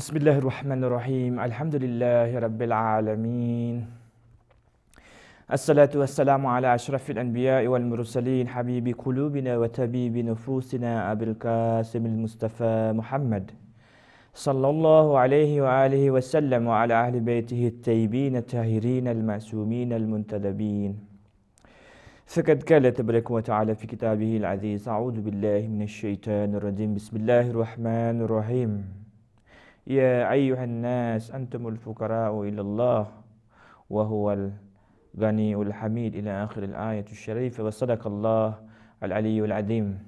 بسم الله الرحمن الرحيم الحمد لله رب العالمين الصلاة والسلام على أشرف الأنبياء والمرسلين حبيب قلوبنا وتبيب نفوسنا أبي القاسم المصطفى محمد صلى الله عليه وآله وسلم وعلى أهل بيته الطيبين الطاهرين المعصومين المنتدبين فقد قال تبارك وتعالى في كتابه العزيز أعوذ بالله من الشيطان الرجيم بسم الله الرحمن الرحيم يا أيها الناس أنتم الفقراء إلى الله وهو الغني الحميد إلى آخر الآية الشريفة وصدق الله العلي العظيم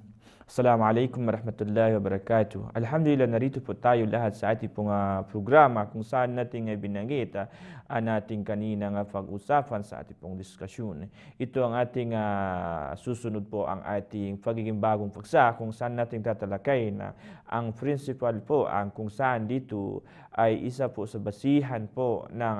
Assalamu alaikum warahmatullahi wabarakatuh. Alhamdulillah, narito po tayo lahat sa ating pong programa kung saan natin uh, binanggit ang ating kanina nga pag-usapan sa ating pong diskusyon. Ito ang ating uh, susunod po ang ating pagiging bagong paksa kung saan natin tatalakay na ang principal po ang kung saan dito ay isa po sa basihan po ng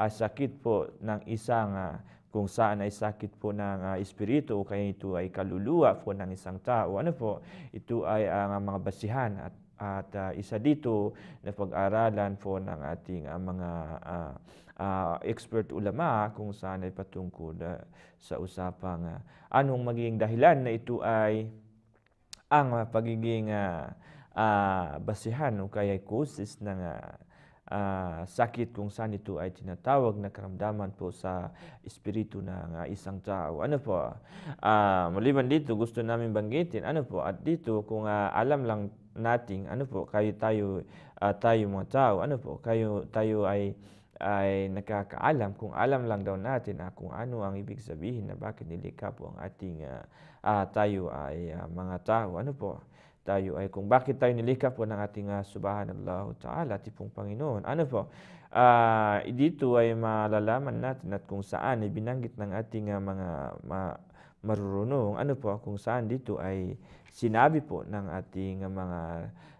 uh, sakit po ng isang uh, kung saan ay sakit po ng uh, espiritu o kaya ito ay kaluluwa po ng isang tao. Ano po, ito ay ang uh, mga basihan at at uh, isa dito na pag-aralan po ng ating uh, mga uh, uh, expert ulama kung saan ay patungkol uh, sa usapang uh, anong magiging dahilan na ito ay ang uh, pagiging uh, uh, basihan o kaya causes ng uh, uh, sakit kung saan ito ay tinatawag na karamdaman po sa espiritu ng uh, isang tao. Ano po? Uh, maliban dito, gusto namin banggitin, ano po? At dito, kung uh, alam lang nating ano po, kayo tayo, uh, tayo mga tao, ano po, kayo, tayo ay ay nakakaalam kung alam lang daw natin ah, kung ano ang ibig sabihin na bakit nilikha po ang ating uh, ah, tayo ay uh, mga tao. Ano po? tayo ay kung bakit tayo nilikha po ng ating uh, ah, subhanallah ta'ala, tipong Panginoon. Ano po? Uh, dito ay malalaman natin at kung saan ay binanggit ng ating uh, mga ma, marurunong, ano po, kung saan dito ay sinabi po ng ating uh, mga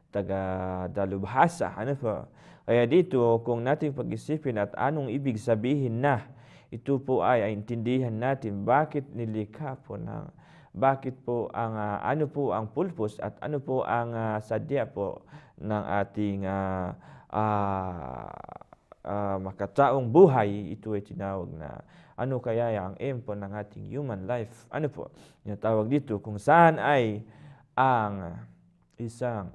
taga-dalubhasa. Ano po? Kaya dito, kung natin pag-isipin at anong ibig sabihin na, ito po ay, ay intindihan natin bakit nilikha po ng bakit po ang uh, ano po ang pulpos at ano po ang uh, sadya po ng ating uh, uh, uh, makataong buhay ito ay tinawag na ano kaya ang aim po ng ating human life ano po tawag dito kung saan ay ang isang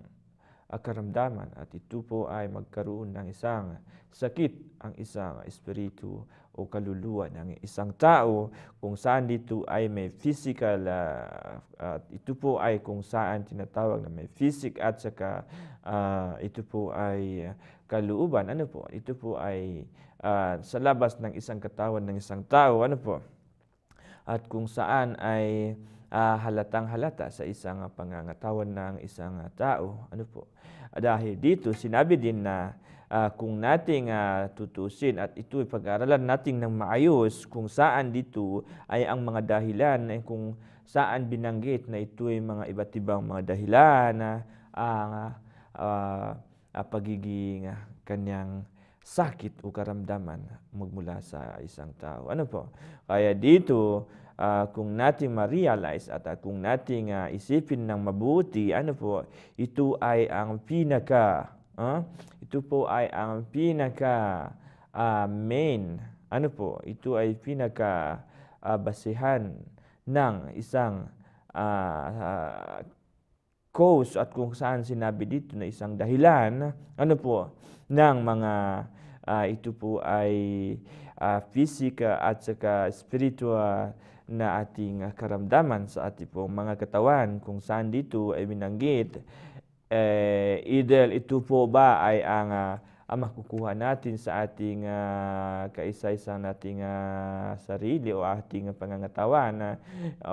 karamdaman at ito po ay magkaroon ng isang sakit ang isang espiritu o kaluluwa ng isang tao kung saan dito ay may physical uh, at ito po ay kung saan tinatawag na may physic at saka uh, ito po ay kalooban ano po ito po ay uh, sa labas ng isang katawan ng isang tao ano po at kung saan ay uh, halatang halata sa isang pangangatawan ng isang tao ano po dahil dito sinabi din na uh, kung nating uh, tutusin at ito ipag-aralan natin ng maayos kung saan dito ay ang mga dahilan ay kung saan binanggit na ito ay mga iba't ibang mga dahilan na ang uh, uh, uh, pagiging kanyang sakit o karamdaman magmula sa isang tao. Ano po? Kaya dito, uh, kung nating ma-realize at uh, kung nating uh, isipin ng mabuti, ano po, ito ay ang pinaka, uh, ito po ay ang pinaka uh, main, ano po, ito ay pinaka uh, basihan ng isang uh, uh, cause at kung saan sinabi dito na isang dahilan, ano po, ng mga uh, ito po ay uh, physical at saka spiritual na ating ah, karamdaman sa ating pong mga katawan kung saan dito ay binanggit eh, idel ito po ba ay ang uh, ang makukuha natin sa ating uh, kaisa-isang nating uh, sarili o ating pangangatawan uh,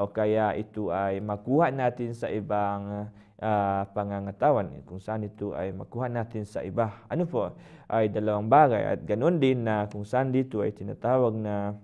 o kaya ito ay makuha natin sa ibang uh, pangangatawan eh, kung saan ito ay makuha natin sa iba. Ano po? Ay dalawang bagay at ganun din na kung saan dito ay tinatawag na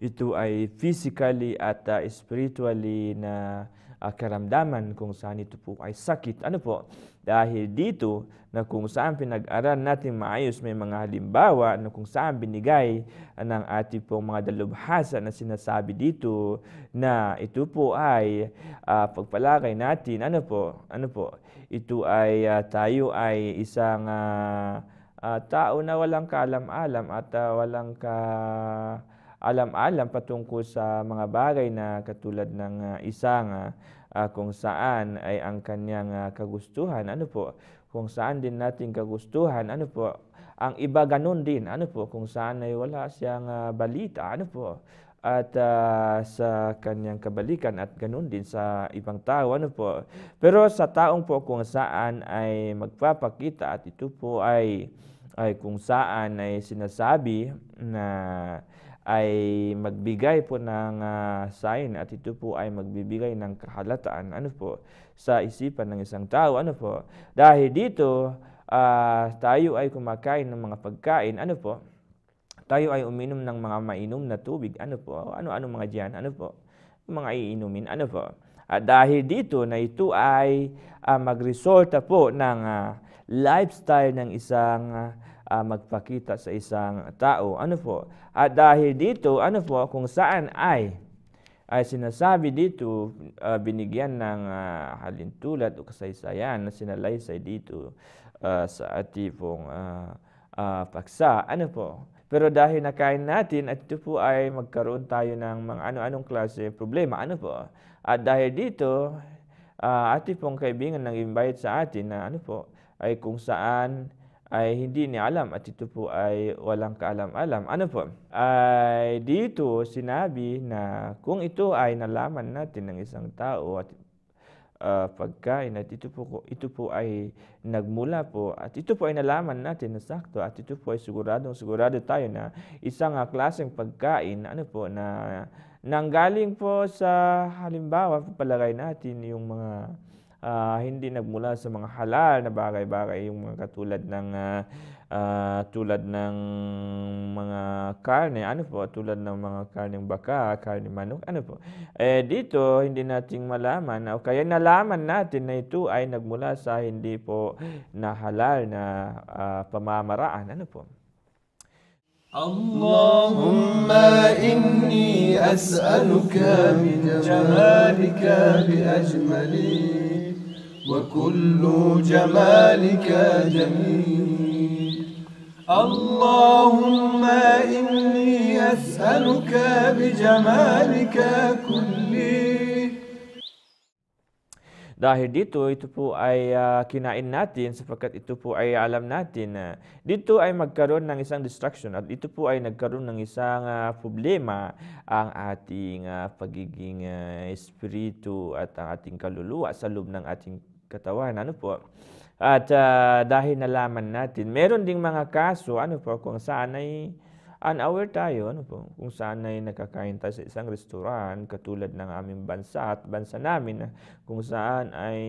ito ay physically at uh, spiritually na uh, karamdaman kung saan ito po ay sakit. Ano po? Dahil dito na kung saan pinag-aral natin maayos may mga halimbawa na kung saan binigay ng ating pong mga dalubhasa na sinasabi dito na ito po ay uh, pagpalakay natin. Ano po? Ano po? Ito ay uh, tayo ay isang uh, uh, tao na walang kalam-alam at uh, walang ka alam-alam patungkol sa mga bagay na katulad ng uh, ah, isang uh, ah, uh, kung saan ay ang kanyang uh, kagustuhan. Ano po? Kung saan din nating kagustuhan. Ano po? Ang iba ganun din. Ano po? Kung saan ay wala siyang uh, balita. Ano po? at uh, sa kanyang kabalikan at ganun din sa ibang tao ano po pero sa taong po kung saan ay magpapakita at ito po ay ay kung saan ay sinasabi na ay magbigay po ng uh, sign at ito po ay magbibigay ng kahalataan ano po sa isipan ng isang tao ano po dahil dito uh, tayo ay kumakain ng mga pagkain ano po tayo ay uminom ng mga mainom na tubig ano po ano-ano mga diyan ano po mga iinumin ano po at dahil dito na ito ay uh, magresulta po ng uh, lifestyle ng isang uh, uh, magpakita sa isang tao. Ano po? At ah, dahil dito, ano po, kung saan ay ay sinasabi dito, uh, binigyan ng uh, halintulad o kasaysayan na sinalaysay dito uh, sa ating pong uh, uh, paksa. Ano po? Pero dahil nakain natin at ito po ay magkaroon tayo ng mga ano-anong klase problema. Ano po? At dahil dito, uh, ating pong kaibigan nang invite sa atin na ano po, ay kung saan ay hindi niya alam at ito po ay walang kaalam-alam. Ano po? Ay dito sinabi na kung ito ay nalaman natin ng isang tao at uh, pagkain at ito po, ito po ay nagmula po at ito po ay nalaman natin na sakto at ito po ay siguradong sigurado tayo na isang uh, klaseng pagkain ano po na nanggaling po sa halimbawa palagay natin yung mga uh, hindi nagmula sa mga halal na bagay-bagay yung mga katulad ng uh, uh, tulad ng mga karne ano po tulad ng mga karneng baka karne manok ano po eh dito hindi nating malaman o kaya nalaman natin na ito ay nagmula sa hindi po na halal na uh, pamamaraan ano po اللهم إني أسألك من جمالك بأجملين وكل جمالك جميل اللهم إني أسألك بجمالك كله Dahil dito, ito po ay uh, ah, kinain natin sapagkat ito po ay alam natin ah, dito ay magkaroon ng isang distraction at ito po ay nagkaroon ng isang uh, ah, problema ang ating uh, pagiging uh, espiritu at ang ating kaluluwa sa loob ng ating katawan. Ano po? At uh, dahil nalaman natin, meron ding mga kaso ano po kung saan ay Unaware tayo ano po, kung saan ay nakakain tayo sa isang restoran katulad ng aming bansa at bansa namin kung saan ay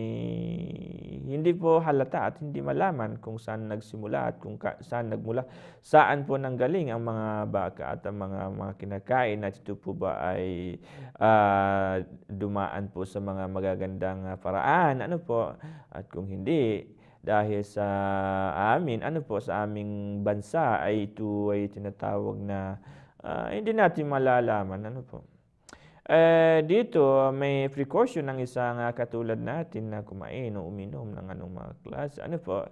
hindi po halata at hindi malaman kung saan nagsimula at kung saan nagmula, saan po nanggaling ang mga baka at ang mga, mga kinakain at ito po ba ay uh, dumaan po sa mga magagandang paraan ano po at kung hindi dahil sa amin, ano po, sa aming bansa ay ito ay tinatawag na uh, hindi natin malalaman. Ano po? Eh, dito, may precaution ng isang uh, katulad natin na kumain o uminom ng anong mga klase. Ano po,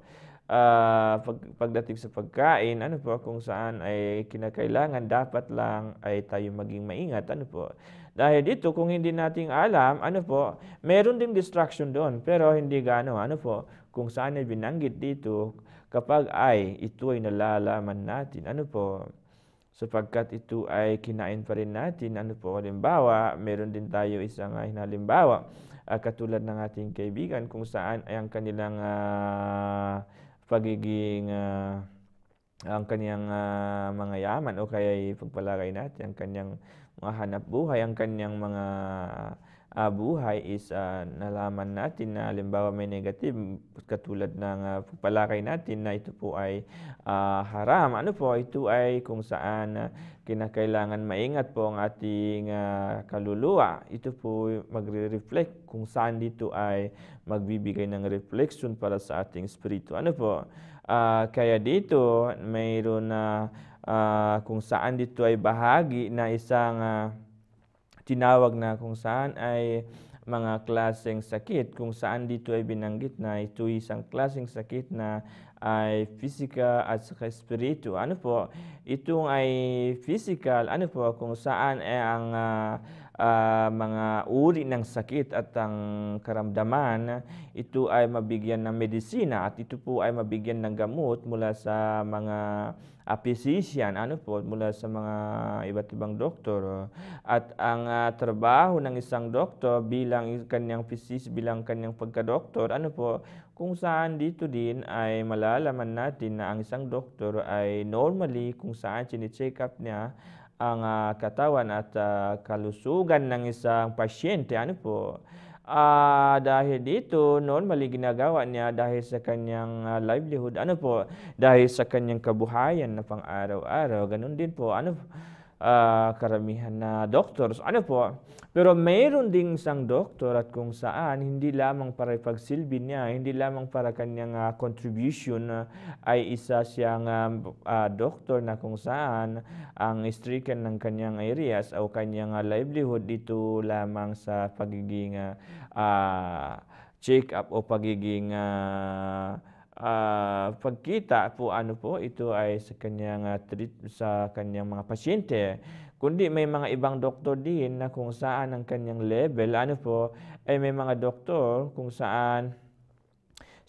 uh, pag, pagdating sa pagkain, ano po, kung saan ay kinakailangan, dapat lang ay tayo maging maingat. Ano po, dahil dito, kung hindi natin alam, ano po, meron ding distraction doon, pero hindi gano, ano po, kung saan ay binanggit dito kapag ay ito ay nalalaman natin. Ano po? Sapagkat ito ay kinain pa rin natin. Ano po? Halimbawa, meron din tayo isang uh, halimbawa uh, katulad ng ating kaibigan kung saan ay ang kanilang uh, pagiging uh, ang kanyang uh, mga yaman o kaya ay ipagpalagay natin ang kanyang mga hanap buhay, ang kanyang mga uh, uh, buhay is uh, nalaman natin na halimbawa may negative katulad ng uh, ah, pagpalakay natin na ito po ay uh, haram. Ano po ito ay kung saan uh, kinakailangan maingat po ang ating uh, kaluluwa. Ito po magre-reflect kung saan dito ay magbibigay ng reflection para sa ating spirito. Ano po? Uh, kaya dito mayroon na uh, uh, kung saan dito ay bahagi na isang uh, tinawag na kung saan ay mga klaseng sakit kung saan dito ay binanggit na ito isang klaseng sakit na ay physical at saka spiritual. Ano po? Itong ay physical, ano po, kung saan ay ang uh, uh, mga uri ng sakit at ang karamdaman, ito ay mabigyan ng medisina at ito po ay mabigyan ng gamot mula sa mga uh, physician, ano po, mula sa mga iba't ibang doktor. At ang uh, trabaho ng isang doktor bilang kanyang physician, bilang kanyang pagka-doktor, ano po, kung saan dito din ay malalaman natin na ang isang doktor ay normally kung saan sinicheck up niya ang uh, katawan at uh, kalusugan ng isang pasyente, ano po, Ah, dahil dito, noon mali ginagawa niya dahil sa kanyang uh, livelihood. Ano po? Dahil sa kanyang kabuhayan na pang-araw-araw. Ganun din po. Ano po? uh, karamihan na doctors. Ano po? Pero mayroon ding isang doctor at kung saan hindi lamang para ipagsilbi niya, hindi lamang para kanyang uh, contribution uh, ay isa siyang um, uh, doctor na kung saan ang stricken ng kanyang areas o kanyang uh, livelihood dito lamang sa pagiging uh, uh, check up o pagiging uh, uh, pagkita po ano po ito ay sa kanyang uh, treat, sa kanyang mga pasyente kundi may mga ibang doktor din na kung saan ang kanyang level ano po ay may mga doktor kung saan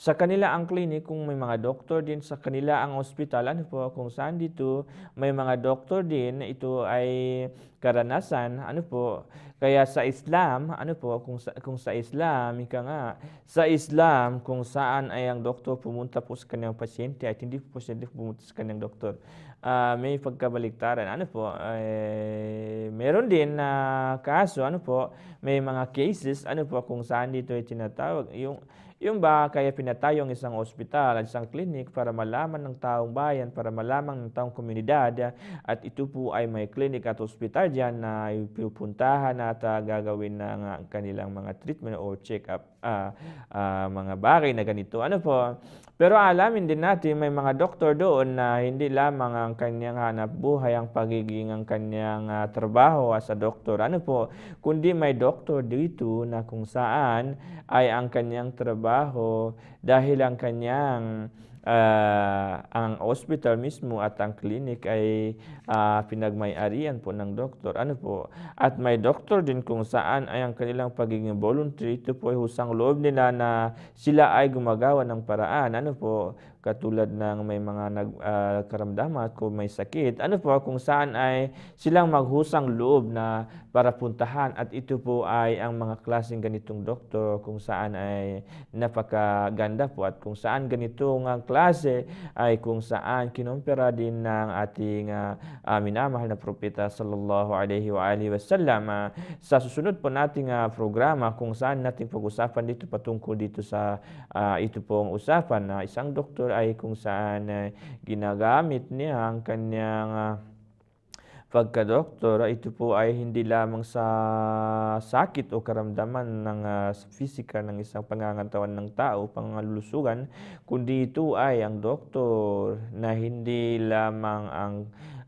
sa kanila ang clinic, kung may mga doktor din, sa kanila ang ospital, ano po, kung saan dito may mga doktor din, ito ay karanasan, ano po, kaya sa Islam, ano po, kung sa, kung sa Islam, ika nga, sa Islam, kung saan ay ang doktor pumunta po sa kanyang pasyente, at hindi po pasyente pumunta sa kanyang doktor, uh, may pagkabaliktaran. Ano po, eh, meron din na uh, kaso, ano po, may mga cases, ano po, kung saan dito ay tinatawag, yung yung ba, kaya pinatayong isang ospital at isang clinic para malaman ng taong bayan, para malaman ng taong komunidad at ito po ay may clinic at ospital dyan na pupuntahan at uh, gagawin ng kanilang mga treatment o check-up uh, uh, mga bagay na ganito. Ano po? Pero alamin din natin may mga doktor doon na hindi lamang ang kanyang hanap buhay ang pagiging ang kanyang uh, trabaho as a doktor. Ano po? Kundi may doktor dito na kung saan ay ang kanyang trabaho trabaho dahil ang kanyang uh, ang hospital mismo at ang clinic ay uh, pinagmay-arian po ng doktor. Ano po? At may doktor din kung saan ay ang kanilang pagiging voluntary, ito po ay husang loob nila na sila ay gumagawa ng paraan. Ano po? katulad ng may mga nagkaramdaman ah, uh, kung may sakit, ano po kung saan ay silang maghusang loob na para puntahan at ito po ay ang mga klaseng ganitong doktor kung saan ay napakaganda po at kung saan ganitong uh, klase ay kung saan kinumpira din ng ating uh, uh, minamahal na propeta sallallahu alaihi wa alihi wasallam uh, sa susunod po nating uh, programa kung saan nating pag-usapan dito patungkol dito sa uh, ito pong usapan na uh, isang doktor ay kung saan uh, ginagamit niya ang kanyang uh, ah, pagkadoktor, ito po ay hindi lamang sa sakit o karamdaman ng uh, physical ng isang pangangatawan ng tao, pangalulusugan, kundi ito ay ang doktor na hindi lamang ang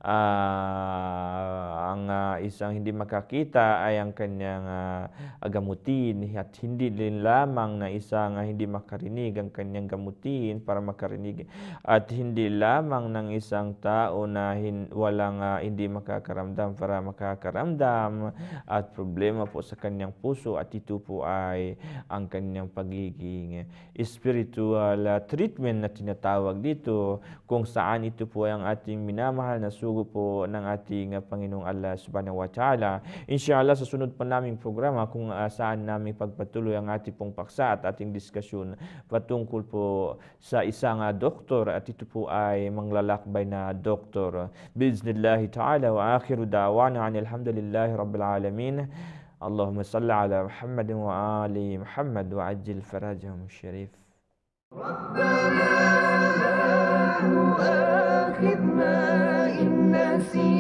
uh, ang uh, isang hindi makakita ay ang kanyang uh, gamutin at hindi din lamang na isang uh, hindi makarinig ang kanyang gamutin para makarinig at hindi lamang ng isang tao na hin- walang uh, hindi makakaramdam para makakaramdam at problema po sa kanyang puso at ito po ay ang kanyang pagiging spiritual uh, treatment na tinatawag dito kung saan ito po ay ang ating minamahal na sugo dugo po ng ating ah, Panginoong Allah subhanahu wa ta'ala. Inshallah sa sunod pa naming programa kung uh, saan namin pagpatuloy ang ating pong paksa at ating diskusyon patungkol po sa isang uh, doktor at ito po ay manglalakbay na doktor. Biznillahi ta'ala wa akhiru da'wana anilhamdulillahi rabbil alamin. اللهم صل على محمد وآل محمد وعجل فرجهم الشريف ربنا see.